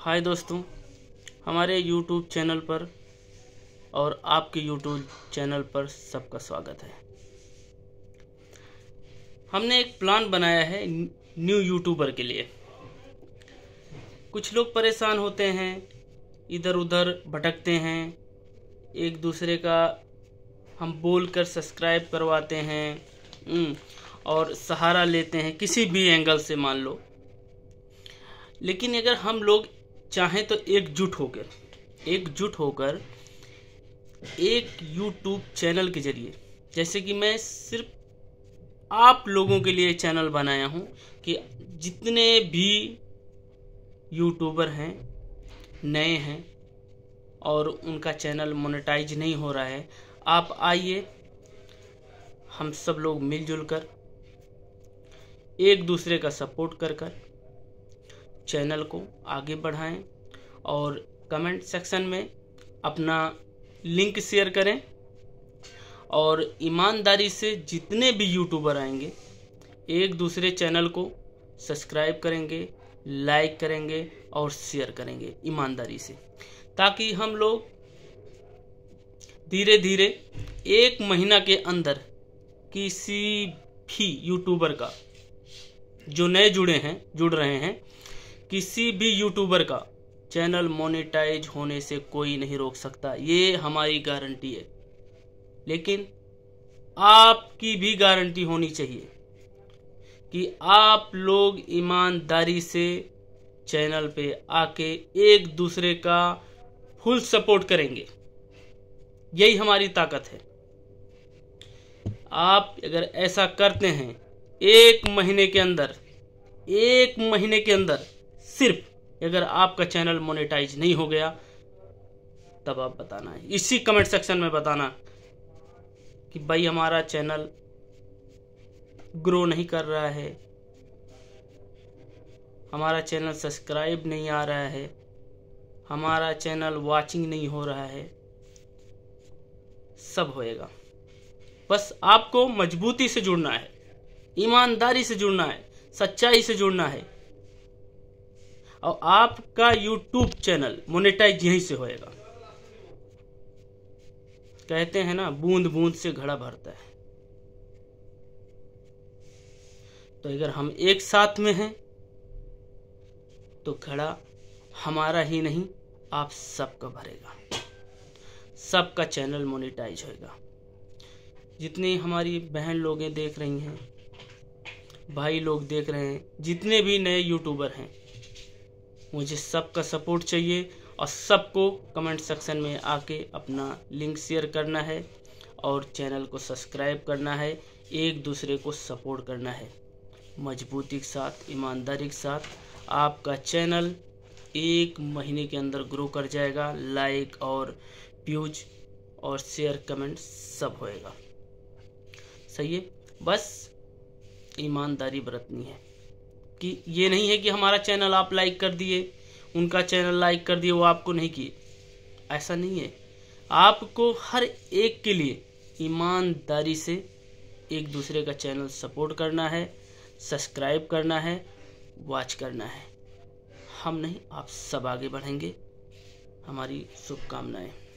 हाय दोस्तों हमारे YouTube channel पर और आपके यूट्यूब चैनल पर सबका स्वागत है हमने एक प्लान बनाया है न्यू यूट्यूबर के लिए कुछ लोग परेशान होते हैं इधर उधर भटकते हैं एक दूसरे का हम बोल कर सब्सक्राइब करवाते हैं हम्म, और सहारा लेते हैं किसी भी एंगल से मान लो लेकिन अगर हम लोग चाहें तो एकजुट होकर एकजुट होकर एक यूट्यूब चैनल के जरिए जैसे कि मैं सिर्फ आप लोगों के लिए चैनल बनाया हूं कि जितने भी यूट्यूबर हैं नए हैं और उनका चैनल मोनेटाइज नहीं हो रहा है आप आइए हम सब लोग मिलजुल कर एक दूसरे का सपोर्ट कर कर चैनल को आगे बढ़ाएं और कमेंट सेक्शन में अपना लिंक शेयर करें और ईमानदारी से जितने भी यूट्यूबर आएंगे एक दूसरे चैनल को सब्सक्राइब करेंगे लाइक करेंगे और शेयर करेंगे ईमानदारी से ताकि हम लोग धीरे धीरे एक महीना के अंदर किसी भी यूट्यूबर का जो नए जुड़े हैं जुड़ रहे हैं किसी भी यूट्यूबर का चैनल मोनेटाइज होने से कोई नहीं रोक सकता ये हमारी गारंटी है लेकिन आपकी भी गारंटी होनी चाहिए कि आप लोग ईमानदारी से चैनल पे आके एक दूसरे का फुल सपोर्ट करेंगे यही हमारी ताकत है आप अगर ऐसा करते हैं एक महीने के अंदर एक महीने के अंदर सिर्फ अगर आपका चैनल मोनेटाइज नहीं हो गया तब आप बताना है इसी कमेंट सेक्शन में बताना कि भाई हमारा चैनल ग्रो नहीं कर रहा है हमारा चैनल सब्सक्राइब नहीं आ रहा है हमारा चैनल वाचिंग नहीं हो रहा है सब होएगा बस आपको मजबूती से जुड़ना है ईमानदारी से जुड़ना है सच्चाई से जुड़ना है और आपका यूट्यूब चैनल मोनेटाइज यहीं से होएगा कहते हैं ना बूंद बूंद से घड़ा भरता है तो अगर हम एक साथ में हैं तो घड़ा हमारा ही नहीं आप सबका भरेगा सबका चैनल मोनेटाइज होएगा जितनी हमारी बहन लोगें देख रही हैं भाई लोग देख रहे हैं जितने भी नए यूट्यूबर हैं मुझे सबका सपोर्ट चाहिए और सबको कमेंट सेक्शन में आके अपना लिंक शेयर करना है और चैनल को सब्सक्राइब करना है एक दूसरे को सपोर्ट करना है मजबूती के साथ ईमानदारी के साथ आपका चैनल एक महीने के अंदर ग्रो कर जाएगा लाइक और व्यूज और शेयर कमेंट सब होएगा सही है बस ईमानदारी बरतनी है कि ये नहीं है कि हमारा चैनल आप लाइक कर दिए उनका चैनल लाइक कर दिए वो आपको नहीं किए ऐसा नहीं है आपको हर एक के लिए ईमानदारी से एक दूसरे का चैनल सपोर्ट करना है सब्सक्राइब करना है वॉच करना है हम नहीं आप सब आगे बढ़ेंगे हमारी शुभकामनाएं